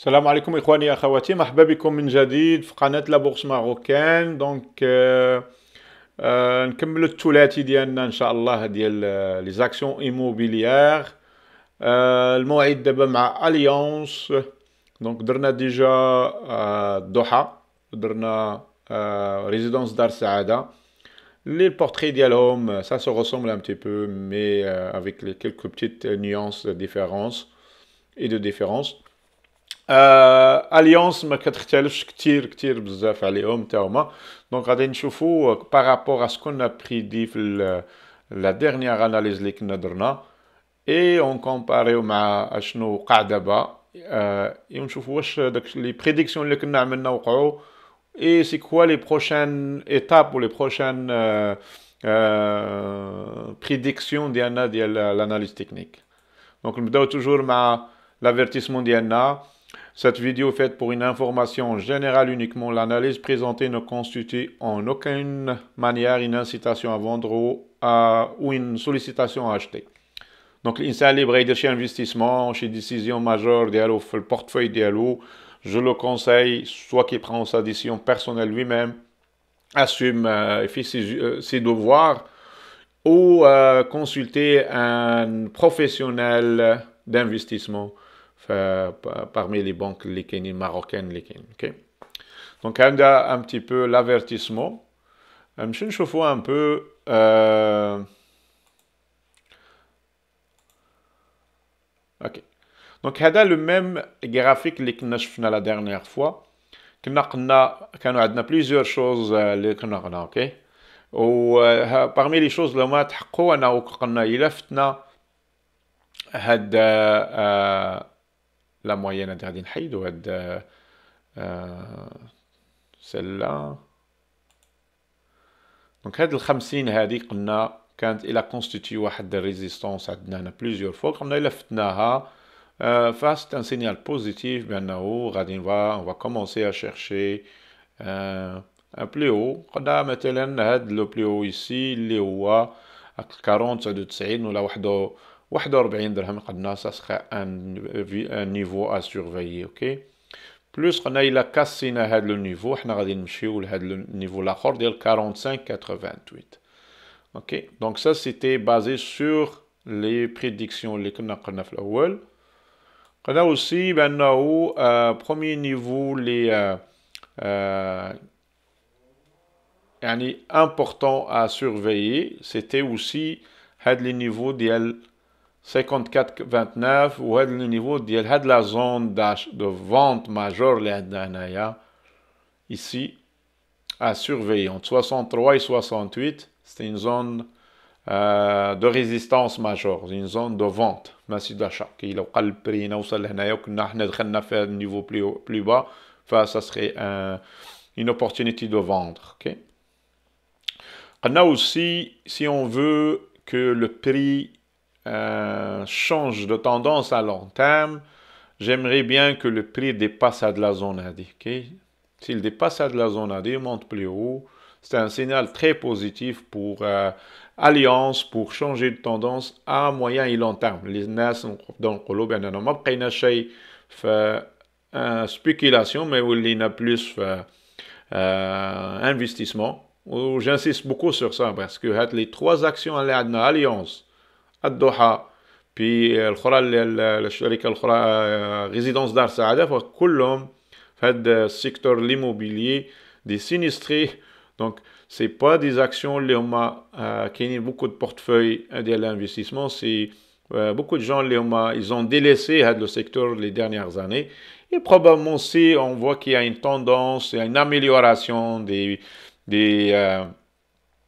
Salam alaikum mes khawati, Je vous franet de la bourse marocaine, donc, comme le toutlet idien, inshallah, il euh, les actions immobilières, euh, le mohaïd de ma alliance, donc, drna déjà euh, Doha, la résidence d'Arsaada, les portraits d'un ça se ressemble un petit peu, mais avec quelques petites nuances de différence et de différence. Euh, Alliance, je suis très heureux de vous faire des choses. Donc, on a fait des choses euh, par rapport à ce qu'on a pris de la dernière analyse que nous avons. Et on compare les choses à nos cas d'abord. Et on a fait les prédictions que nous avons maintenant. Et c'est quoi les prochaines étapes ou les prochaines euh, prédictions de l'analyse technique. Donc, on me donne toujours l'avertissement de l'analyse cette vidéo faite pour une information générale uniquement, l'analyse présentée ne constitue en aucune manière une incitation à vendre ou, à, une sollicitation à acheter. Donc, de chez investissement, chez décision majeure dialo, le portefeuille dialo, je le conseille, soit qu'il prend sa décision personnelle lui-même, assume euh, euh, ses, devoirs, ou consulte euh, consulter un professionnel d'investissement parmi les banques liquides marocaines okay? Donc, on a un petit peu l'avertissement. Je vais un peu... Euh, ok. Donc, c'est le même graphique que nous avons la dernière fois. Nous a plusieurs choses que nous avons, ok euh, euh, parmi les choses لو ما a eu وقلنا la moyenne de Radin euh, et celle-là. Donc, Had 50, khamsin Hadi quand il a constitué Had de résistance à plusieurs fois, comme a la à un signal positif, Radin on va commencer à chercher euh, un plus haut. Had, le plus haut ici, Léoa, à 40, ou 41 dirham ça un niveau à surveiller OK plus quand il a cassé ce niveau on va aller le niveau lahor ديال 45 88 OK donc ça c'était basé sur les prédictions lesquels on a aussi, en euh, premier niveau les euh, euh, important à surveiller c'était aussi had les niveaux 54-29 وهذا le niveau de la zone de vente majeure ماجور اللي ici à surveiller entre 63 et 68 c'est une zone euh, de résistance majeure une zone de vente Merci d'achat كي le قل برينا وصل nous وكنا دخلنا في niveau plus bas, une opportunité de vendre On a aussi si on veut que le prix euh, change de tendance à long terme, j'aimerais bien que le prix dépasse à de la zone AD. S'il dépasse à de la zone AD, il monte plus haut. C'est un signal très positif pour euh, Alliance pour changer de tendance à moyen et long terme. Les NAS dans le spéculation, mais il y a plus euh, euh, investissement. J'insiste beaucoup sur ça parce que les trois actions à l'Alliance, à Doha, puis à la résidence d'Arsa, à la fois, tout le secteur l'immobilier des sinistré. Donc, ce sont pas des actions euh, qui ont beaucoup de portefeuilles d'investissement l'investissement, c'est euh, beaucoup de gens ils ont délaissé euh, le secteur les dernières années. Et probablement, si on voit qu'il y a une tendance, il y a une amélioration des.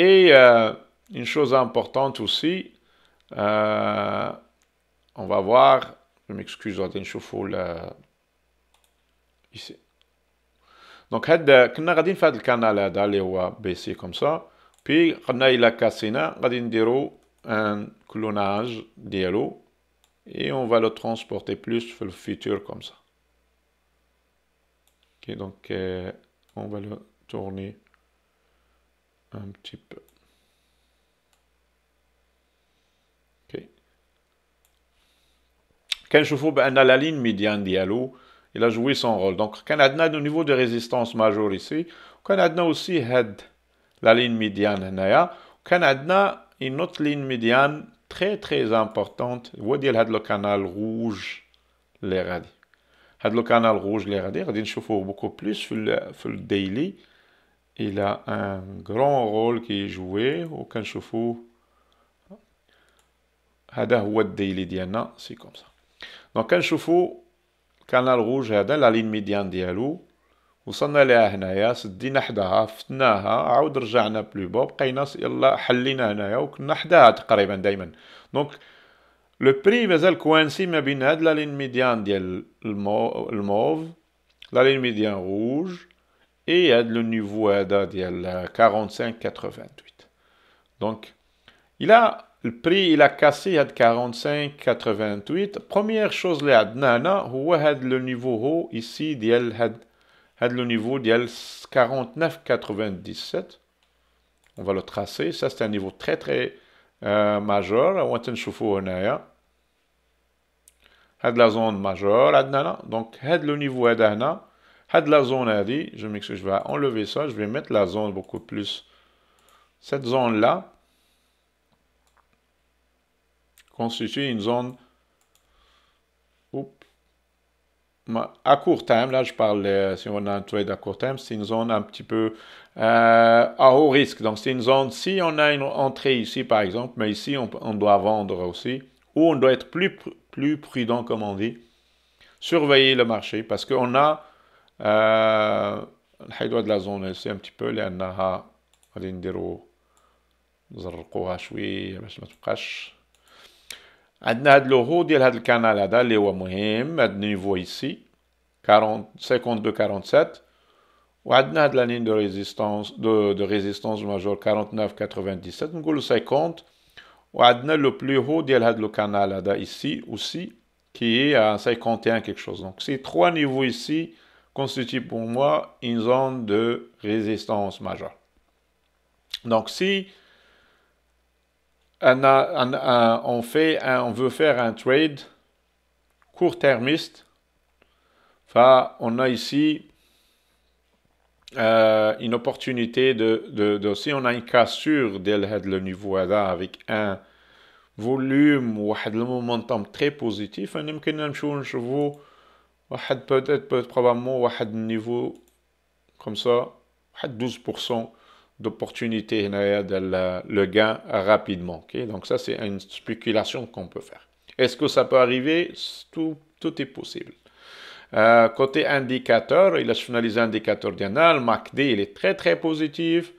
Et euh, une chose importante aussi, euh, on va voir, je m'excuse, j'ai une chauffe-là ici. Donc, on va faire le canal d'aller ou baisser comme ça. Puis, on va faire un clonage d'IALO et on va le transporter plus vers le futur comme ça. Ok, donc, euh, on va le tourner un petit peu. Ok. Quand je fais a la ligne médiane dialo, il a joué son rôle. Donc, quand au a un niveau de résistance majeur ici, quand a aussi la ligne médiane, quand Canada a une autre ligne médiane très très importante, vous voyez, il a le canal rouge, les radis. a le canal rouge, les radis. Je beaucoup plus sur le daily il a un grand rôle qui est joué وكنشوفوه هذا هو الديلي ديالنا سي كوم سا دونك كنشوفوا الكانال روج هذا لا لين ميديان ديالو وصلنا لهنايا سدينا حداها فتناها عاود رجعنا بلو بو بقينا يلا حلينا هنايا وكنا حداها تقريبا دائما دونك لو بري مازال كوانسي ما بين هاد لا لين ميديان ديال الموف لا لين ميديان روج et à le niveau ديال 45-88 donc il a le prix il a cassé à 45-88 première chose les عندنا هنا هو le niveau haut ici ديال had le niveau ديال 49-97 on va le tracer ça c'est un niveau très très euh, majeur on تنشوفوا هنايا la zone majeure عندنا donc had le niveau هذا هنا de la zone هذه, je m'excuse, je vais enlever ça, je vais mettre la zone beaucoup plus. Cette zone-là constitue une zone à court terme, là je parle, euh, si on a un trade à court terme, c'est une zone un petit peu euh, à haut risque. Donc c'est une zone, si on a une entrée ici par exemple, mais ici on, doit vendre aussi, ou on doit être plus, plus prudent comme on dit, surveiller le marché parce qu'on a نحيدوها هاد la zone هادشي un petit peu لانها غادي نديرو نزرقوها شويه عندنا ديال الكانال هذا اللي هو مهم 40 52 47 وعندنا هاد لا لين دو ريزيستانس دو دو ريزيستانس ماجور 49 97 نقولو 50 وعندنا لو بلو هو ديال هاد لو كانال هذا ici aussi qui est à 51 quelque chose donc c'est trois niveaux ici constitue pour moi une zone de résistance majeure. Donc si on, fait, on veut faire un trade court-termiste, enfin, on a ici euh, une opportunité de, si on a une cassure de le niveau là avec un volume ou un momentum très positif, on peut on peut-être probablement un niveau comme ça 12% d'opportunité de le gain rapidement donc ça c'est une spéculation qu'on peut faire est-ce que ça peut arriver tout, est possible euh, côté indicateur il a finalisé les indicateurs le macd il est très très positif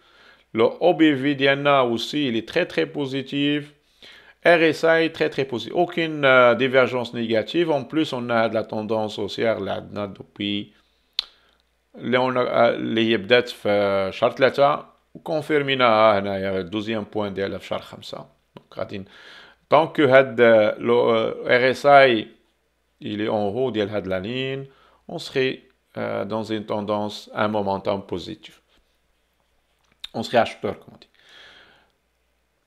le OBV d'IANA aussi il est très très positif RSI très très positif, aucune euh, divergence négative. En plus, on a de la tendance haussière là depuis On euh, euh, ah, a في شهر on a هنايا le douzième point de la charte Tant que طونك il est en haut de la ligne, on serait dans une tendance un momentum positif on serait acheteur comme on dit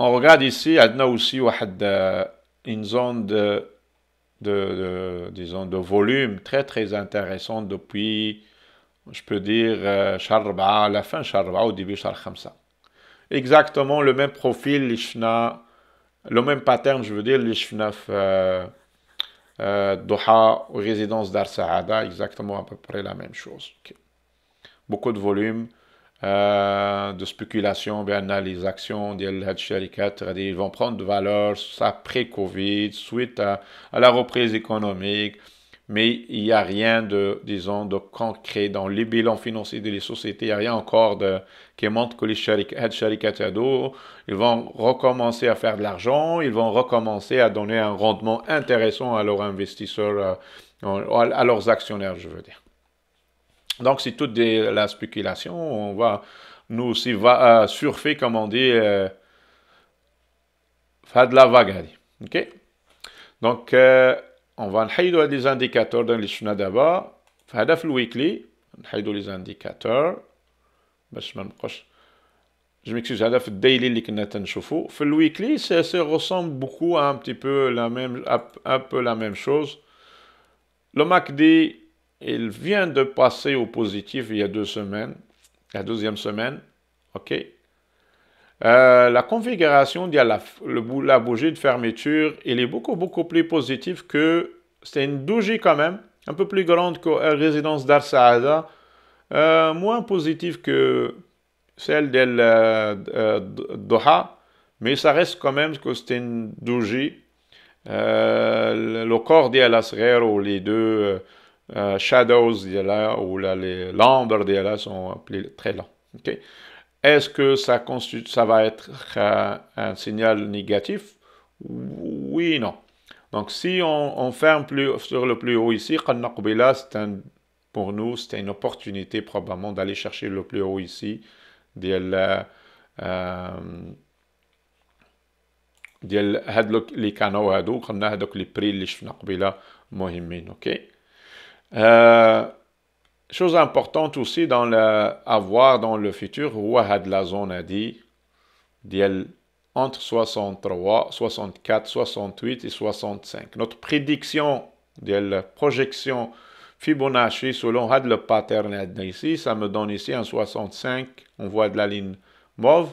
on regarde ici, Adna aussi, euh, une zone de, de, de volume très, très intéressante depuis, je peux dire, euh, Sharba, la fin Sharba, ou début Shar Khamsa. Exactement le même profil, le même pattern, je veux dire, l'Ishnaf euh, euh, Doha, résidence d'Ar-Sa'ada, exactement à peu près la même chose. Beaucoup de volume. Euh, de spéculation, bien les actions d'El ils vont prendre de valeur après Covid, suite à, la reprise économique, mais il n'y a rien de, disons, de concret dans les bilans financiers des sociétés, il n'y a rien encore de, qui montre que les ils vont recommencer à faire de l'argent, ils vont recommencer à donner un rendement intéressant à leurs investisseurs, euh, à leurs actionnaires, je veux dire. Donc, c'est toute la spéculation. On va, nous aussi, euh, surfer, comme on dit, euh, de la vague. OK? Donc, euh, on va نحيدوا les indicateurs dans les شفنا d'abord. في weekly, weekly, نحيدوا les indicateurs. indicateurs. je m'excuse, هذا في daily, اللي كنا تنشوفو le weekly, ça ressemble beaucoup à un petit peu la même un peu la même chose le MACD il vient de passer au positif il y a deux semaines, la deuxième semaine. OK? Euh, la configuration, il la, bougie de fermeture, il est beaucoup, beaucoup plus positif que... C'est une bougie quand même, un peu plus grande que euh, la résidence d'Arsaada, euh, moins positive que celle de Doha, mais ça reste quand même que c'est une bougie. le corps de les deux... Euh, shadows ou les lambres sont appelés très lents. ok. Est-ce que ça, ça va être euh, un signal négatif Oui non. Donc si on, ferme plus, sur le plus haut ici, c'est pour nous, c'est une opportunité probablement d'aller chercher le plus haut ici, Euh, ديال هاد لي كانو هادو قلنا هادوك لي بري اللي شفنا قبيله euh, chose importante aussi dans le avoir dans le futur, Wahad la zone a dit, entre 63, 64, 68 et 65. Notre prédiction, la projection Fibonacci selon had le pattern ici, ça me donne ici un 65, on voit de la ligne mauve,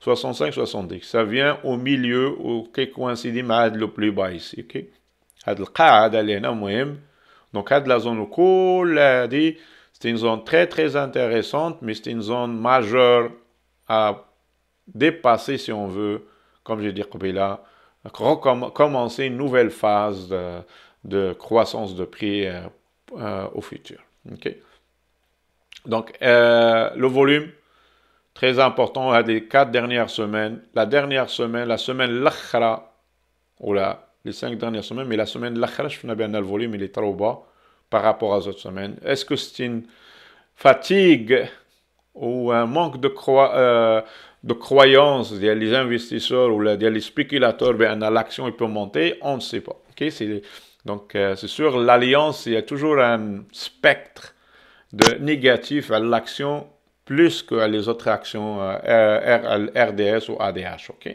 65, 70. Ça vient au milieu, qui coïncide avec le plus bas ici. Okay? هذه القاعدة اللي donc, à de la zone cool, dit, c'est une zone très, très intéressante, mais c'est une zone majeure à dépasser si on veut, comme je dit là, commencer une nouvelle phase de, croissance de prix euh, euh, au futur. Okay? Donc, euh, le volume, très important, à des quatre dernières semaines. La dernière semaine, la semaine l'achra, ou la les cinq dernières semaines, mais la semaine de je bien le volume, il est trop bas par rapport à cette semaines. Est-ce que c'est une fatigue ou un manque de, euh, de croyance des investisseurs ou des spéculateurs ben, l'action peut monter On ne sait pas. donc, euh, c'est sûr, l'alliance, il y a toujours un spectre de négatif à l'action plus que les autres actions euh, RDS ou ADH. ok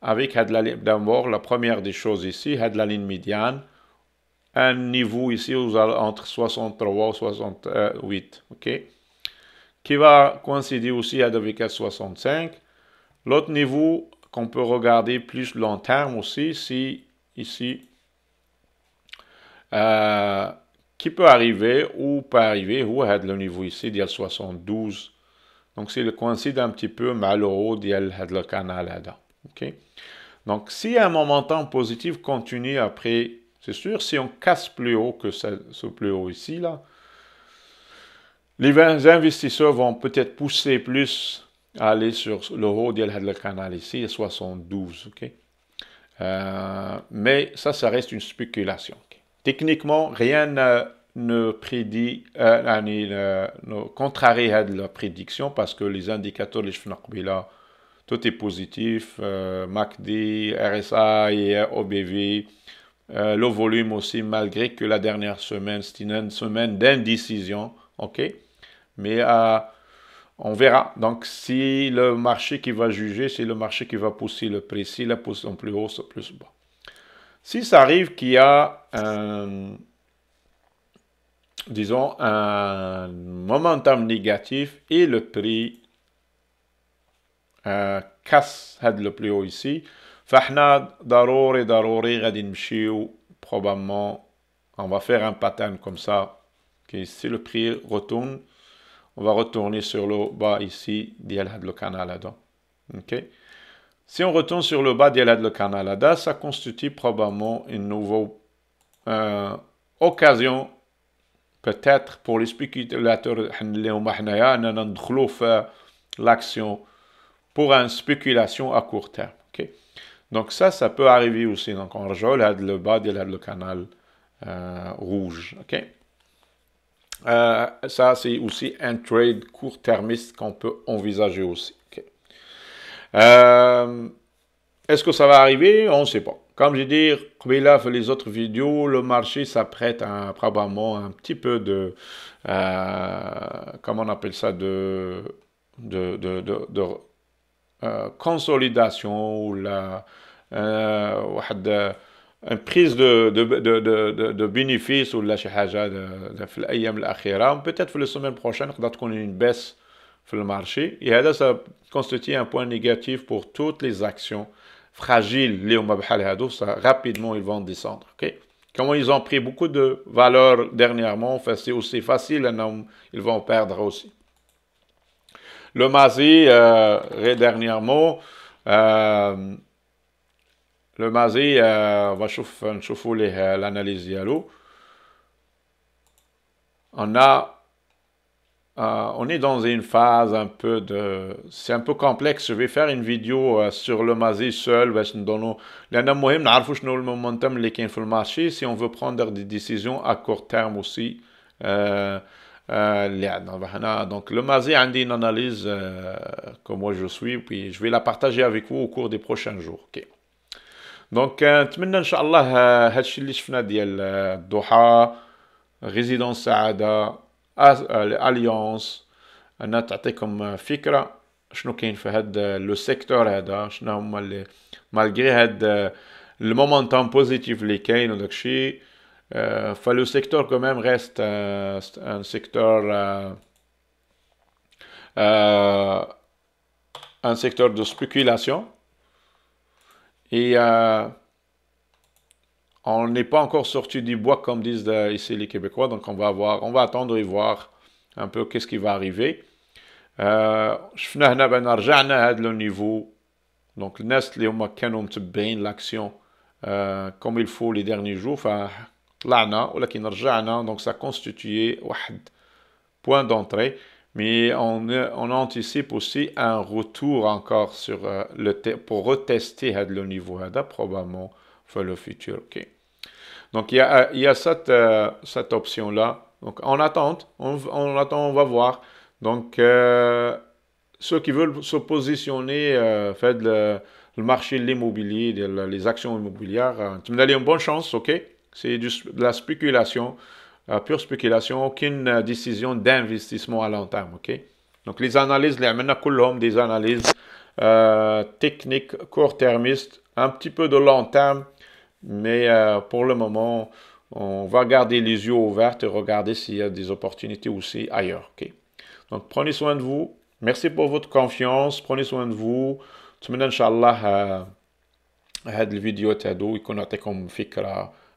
avec d'abord la première des choses ici, la ligne médiane, un niveau ici entre 63 et 68, ok qui va coïncider aussi avec 65. L'autre niveau qu'on peut regarder plus long terme aussi, si ici, euh, qui peut arriver ou pas arriver, ou a le niveau ici, d'il 72. Donc, c'est le coïncide un petit peu, mal au haut, d'il le canal là-dedans. Donc, si un momentum positif continue après, c'est sûr, si on casse plus haut que ce, plus haut ici, là, les investisseurs vont peut-être pousser plus à aller sur le haut le canal ici, 72. Euh, mais ça, ça reste une spéculation. Techniquement, rien ne, prédit, euh, contrarie la prédiction parce que les indicateurs de là tout est positif. Euh, MACD, RSA et OBV. Euh, le volume aussi, malgré que la dernière semaine, c'était une semaine d'indécision. OK? Mais euh, on verra. Donc, si le marché qui va juger, c'est le marché qui va pousser le prix. Si la pousse en plus haut, c'est plus bas. Si ça arrive qu'il y a un, disons, un momentum négatif et le prix euh, le plus haut ici fahna darore, darore, probablement on va faire un pattern comme ça que si le prix retourne on va retourner sur le bas ici le le canal si on retourne sur le bas de le canalada ça constitue probablement une nouvelle euh, occasion, peut-être pour les spéculateurs, euh, l'action pour une spéculation à court terme. Donc ça, ça peut arriver aussi. Donc on rejoint là le bas de là le canal euh, rouge. Euh, ça, c'est aussi un trade court-termiste qu'on peut envisager aussi. Euh, est-ce que ça va arriver? On ne sait pas. Comme je j'ai dit, fait les autres vidéos, le marché s'apprête à probablement un petit peu de, comment on appelle ça, de, de euh, consolidation ou la euh, euh, une prise de, de, de, de, bénéfices ou la chahaja de peut-être la semaine prochaine qu'on aura une baisse sur le marché. Et ça constitue un point négatif pour toutes les actions fragiles liées umm ça rapidement ils vont descendre OK Comment ils ont pris beaucoup de valeur dernièrement, c'est aussi facile, ils vont perdre aussi. Le Mazi, euh, dernièrement, euh, le Mazé, euh, on va chauffer euh, l'analyse dialo. On a euh, on est dans une phase un peu de... C'est un peu complexe. Je vais faire une vidéo euh, sur le Mazi seul. Parce que nous donnons... le momentum, les le marché. Si on veut prendre des décisions à court terme aussi. Euh, euh, donc le mazé a une analyse euh, que moi je suis, puis je vais la partager avec vous au cours des prochains jours. Donc, euh, inshallah, euh, ce que nous avons vu, Doha, résidence Saada, euh, Alliance, nous avons comme fikra, شنو كاين في هاد Malgré secteur, هذا شنو هما اللي مالغري le المومنتوم euh, le secteur quand même reste un secteur euh, euh, un secteur de spéculation et on n'est pas encore sorti du bois comme disent ici les Québécois donc on va voir on va attendre et voir un peu qu'est-ce qui va arriver je هنا niveau donc هذا le niveau donc اللي comme il faut les derniers jours la donc ça constituait un point d'entrée mais on, anticipe aussi un retour encore sur euh, le pour retester le niveau هذا probablement pour le futur ok donc il y a, euh, cette, euh, cette option là donc en attente on, attend on va voir donc ceux qui veulent se positionner fait le, le marché de l'immobilier les actions immobilières tu me donnes une bonne chance ok c'est de la spéculation, euh, pure spéculation, aucune euh, décision d'investissement à long terme. OK? Donc, les analyses, les des analyses euh, techniques court-termistes, un petit peu de long terme, mais pour le moment, on va garder les yeux ouverts et regarder s'il y a des opportunités aussi ailleurs. ok? Donc, prenez soin de vous. Merci pour votre confiance. Prenez soin de vous. نتمنى inchallah, شاء vous il